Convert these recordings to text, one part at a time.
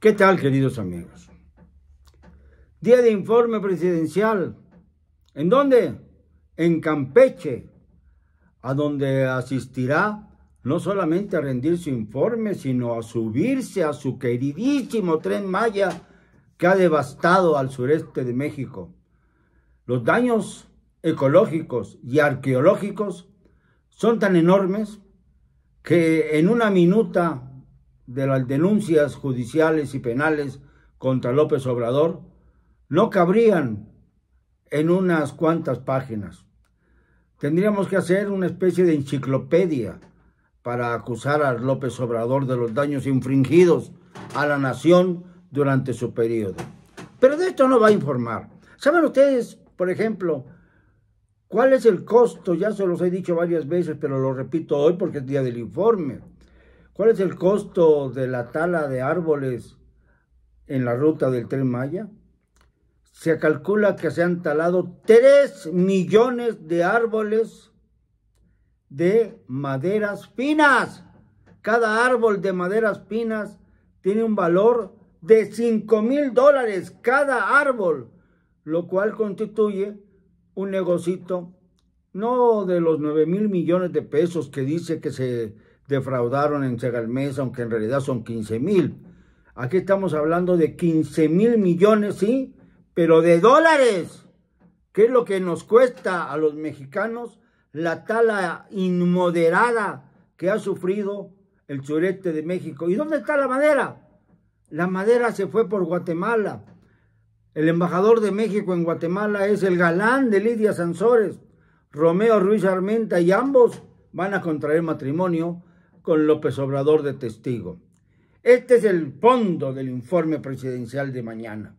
¿Qué tal, queridos amigos? Día de informe presidencial. ¿En dónde? En Campeche, a donde asistirá no solamente a rendir su informe, sino a subirse a su queridísimo tren Maya que ha devastado al sureste de México. Los daños ecológicos y arqueológicos son tan enormes que en una minuta de las denuncias judiciales y penales contra López Obrador no cabrían en unas cuantas páginas. Tendríamos que hacer una especie de enciclopedia para acusar a López Obrador de los daños infringidos a la nación durante su periodo. Pero de esto no va a informar. ¿Saben ustedes, por ejemplo, cuál es el costo? Ya se los he dicho varias veces, pero lo repito hoy porque es día del informe ¿Cuál es el costo de la tala de árboles en la ruta del tren Maya? Se calcula que se han talado 3 millones de árboles de maderas finas. Cada árbol de maderas finas tiene un valor de 5 mil dólares cada árbol, lo cual constituye un negocito no de los 9 mil millones de pesos que dice que se defraudaron en Segalmes aunque en realidad son 15 mil. Aquí estamos hablando de 15 mil millones, sí, pero de dólares, qué es lo que nos cuesta a los mexicanos la tala inmoderada que ha sufrido el sureste de México. ¿Y dónde está la madera? La madera se fue por Guatemala. El embajador de México en Guatemala es el galán de Lidia Sansores, Romeo Ruiz Armenta, y ambos van a contraer matrimonio con López Obrador de testigo. Este es el fondo del informe presidencial de mañana.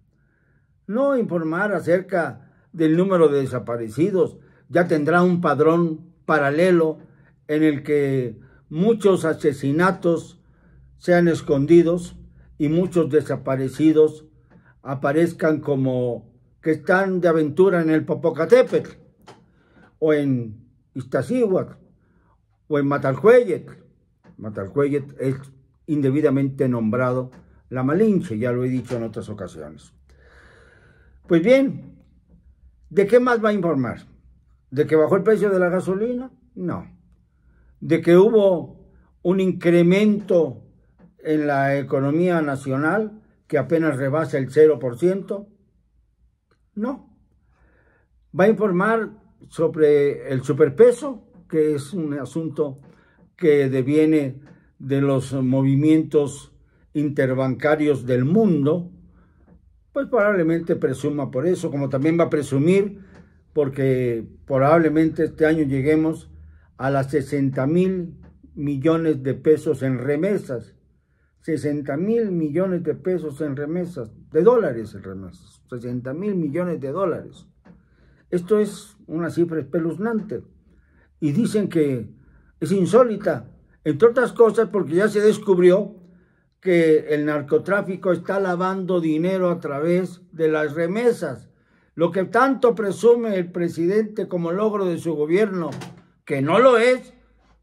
No informar acerca del número de desaparecidos, ya tendrá un padrón paralelo en el que muchos asesinatos sean escondidos y muchos desaparecidos aparezcan como que están de aventura en el Popocatépetl o en Iztaccíhuatl o en Matalcueyec. Matalcuellet es indebidamente nombrado la Malinche, ya lo he dicho en otras ocasiones. Pues bien, ¿de qué más va a informar? ¿De que bajó el precio de la gasolina? No. ¿De que hubo un incremento en la economía nacional que apenas rebasa el 0%? No. Va a informar sobre el superpeso, que es un asunto que deviene de los movimientos interbancarios del mundo, pues probablemente presuma por eso, como también va a presumir porque probablemente este año lleguemos a las 60 mil millones de pesos en remesas. 60 mil millones de pesos en remesas, de dólares en remesas, 60 mil millones de dólares. Esto es una cifra espeluznante. Y dicen que es insólita, entre otras cosas porque ya se descubrió que el narcotráfico está lavando dinero a través de las remesas, lo que tanto presume el presidente como logro de su gobierno, que no lo es,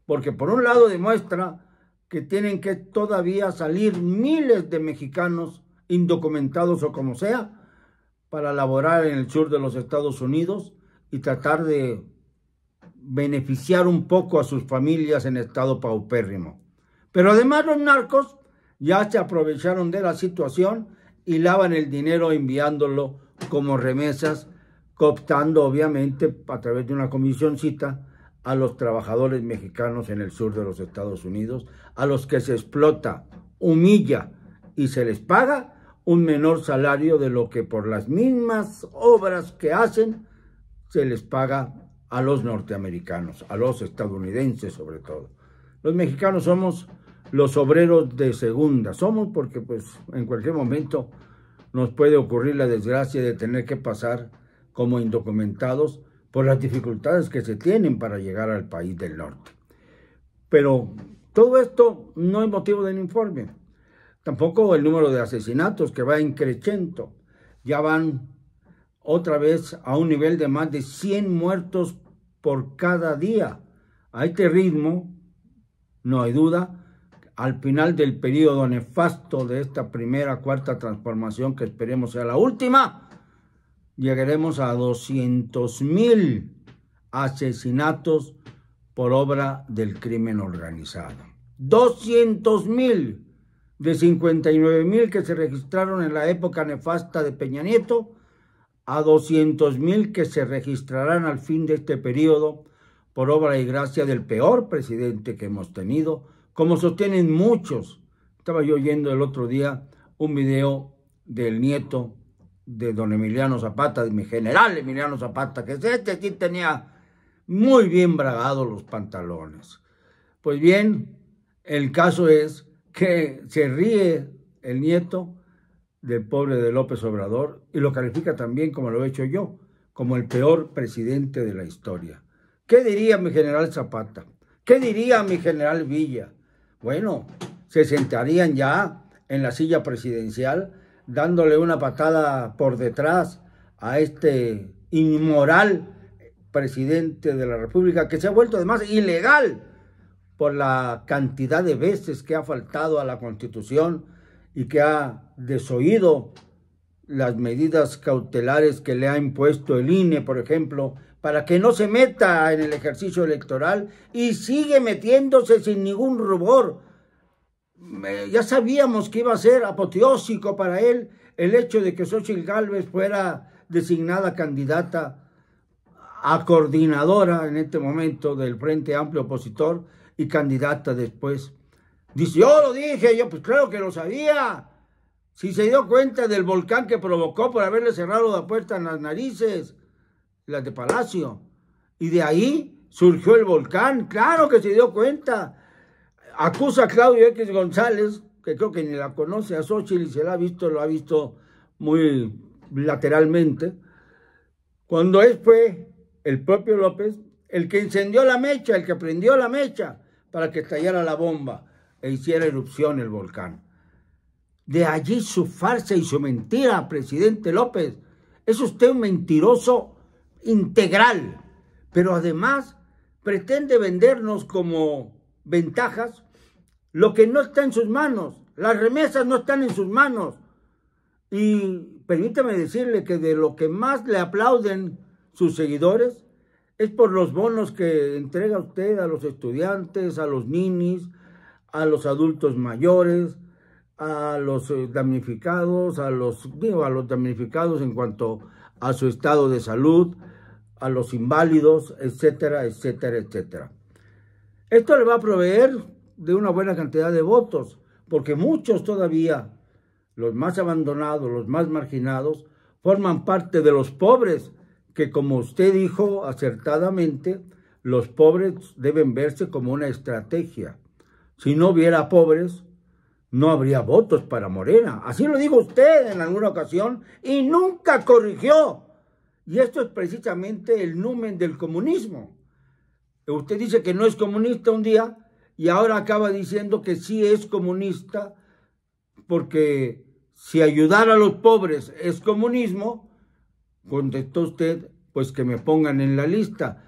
porque por un lado demuestra que tienen que todavía salir miles de mexicanos indocumentados o como sea, para laborar en el sur de los Estados Unidos y tratar de beneficiar un poco a sus familias en estado paupérrimo. Pero además los narcos ya se aprovecharon de la situación y lavan el dinero enviándolo como remesas, cooptando obviamente a través de una comisioncita a los trabajadores mexicanos en el sur de los Estados Unidos, a los que se explota, humilla y se les paga un menor salario de lo que por las mismas obras que hacen se les paga a los norteamericanos, a los estadounidenses sobre todo. Los mexicanos somos los obreros de segunda, somos porque pues en cualquier momento nos puede ocurrir la desgracia de tener que pasar como indocumentados por las dificultades que se tienen para llegar al país del norte. Pero todo esto no es motivo del informe. Tampoco el número de asesinatos que va en Ya van otra vez a un nivel de más de 100 muertos por cada día. A este ritmo, no hay duda, al final del periodo nefasto de esta primera, cuarta transformación, que esperemos sea la última, llegaremos a 200.000 asesinatos por obra del crimen organizado. 200.000 de 59 mil que se registraron en la época nefasta de Peña Nieto a mil que se registrarán al fin de este periodo por obra y gracia del peor presidente que hemos tenido, como sostienen muchos. Estaba yo oyendo el otro día un video del nieto de don Emiliano Zapata, de mi general Emiliano Zapata, que este sí tenía muy bien bragados los pantalones. Pues bien, el caso es que se ríe el nieto del pobre de López Obrador y lo califica también, como lo he hecho yo, como el peor presidente de la historia. ¿Qué diría mi general Zapata? ¿Qué diría mi general Villa? Bueno, se sentarían ya en la silla presidencial dándole una patada por detrás a este inmoral presidente de la República que se ha vuelto además ilegal por la cantidad de veces que ha faltado a la Constitución, y que ha desoído las medidas cautelares que le ha impuesto el INE, por ejemplo, para que no se meta en el ejercicio electoral y sigue metiéndose sin ningún rubor. Eh, ya sabíamos que iba a ser apoteósico para él el hecho de que Xochitl Gálvez fuera designada candidata a coordinadora en este momento del Frente Amplio Opositor y candidata después Dice, yo lo dije, yo pues claro que lo sabía. Si se dio cuenta del volcán que provocó por haberle cerrado la puerta en las narices, las de Palacio. Y de ahí surgió el volcán, claro que se dio cuenta. Acusa a Claudio X González, que creo que ni la conoce, a Xochitl y se la ha visto, lo ha visto muy lateralmente. Cuando es fue el propio López el que encendió la mecha, el que prendió la mecha para que estallara la bomba e hiciera erupción el volcán. De allí su farsa y su mentira, presidente López. Es usted un mentiroso integral, pero además pretende vendernos como ventajas lo que no está en sus manos. Las remesas no están en sus manos. Y permítame decirle que de lo que más le aplauden sus seguidores es por los bonos que entrega usted a los estudiantes, a los ninis, a los adultos mayores, a los eh, damnificados, a los, a los damnificados en cuanto a su estado de salud, a los inválidos, etcétera, etcétera, etcétera. Esto le va a proveer de una buena cantidad de votos, porque muchos todavía, los más abandonados, los más marginados, forman parte de los pobres, que como usted dijo acertadamente, los pobres deben verse como una estrategia si no hubiera pobres, no habría votos para Morena. Así lo dijo usted en alguna ocasión y nunca corrigió. Y esto es precisamente el numen del comunismo. Usted dice que no es comunista un día y ahora acaba diciendo que sí es comunista porque si ayudar a los pobres es comunismo, contestó usted, pues que me pongan en la lista,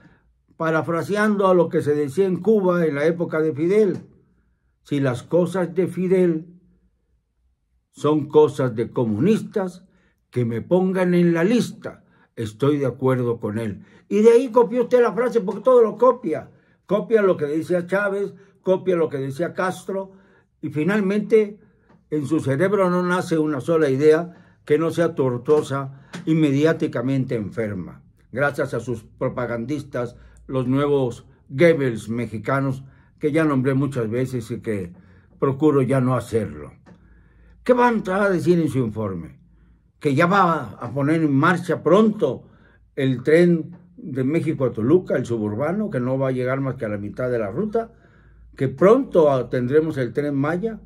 parafraseando a lo que se decía en Cuba en la época de Fidel si las cosas de Fidel son cosas de comunistas, que me pongan en la lista. Estoy de acuerdo con él. Y de ahí copió usted la frase porque todo lo copia. Copia lo que decía Chávez, copia lo que decía Castro y finalmente en su cerebro no nace una sola idea que no sea tortuosa y mediáticamente enferma. Gracias a sus propagandistas, los nuevos Goebbels mexicanos que ya nombré muchas veces y que procuro ya no hacerlo. ¿Qué van a decir en su informe? Que ya va a poner en marcha pronto el tren de México a Toluca, el suburbano, que no va a llegar más que a la mitad de la ruta, que pronto tendremos el tren Maya,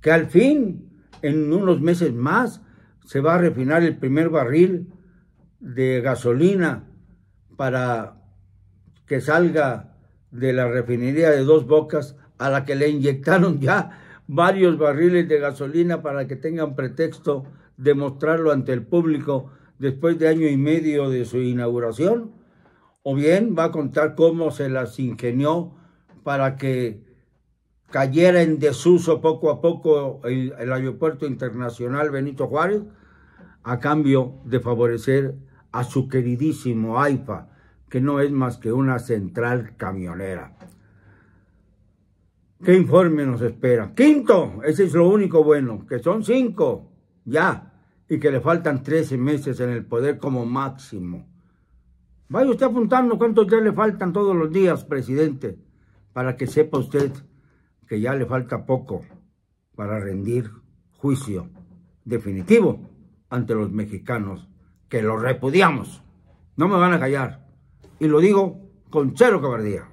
que al fin, en unos meses más, se va a refinar el primer barril de gasolina para que salga de la refinería de Dos Bocas a la que le inyectaron ya varios barriles de gasolina para que tengan pretexto de mostrarlo ante el público después de año y medio de su inauguración, o bien va a contar cómo se las ingenió para que cayera en desuso poco a poco el, aeropuerto internacional Benito Juárez a cambio de favorecer a su queridísimo AIFA, que no es más que una central camionera. ¿Qué informe nos espera? Quinto, ese es lo único bueno, que son cinco, ya, y que le faltan 13 meses en el poder como máximo. Vaya usted apuntando cuántos días le faltan todos los días, presidente, para que sepa usted que ya le falta poco para rendir juicio definitivo ante los mexicanos que lo repudiamos. No me van a callar. Y lo digo con cero cabardía,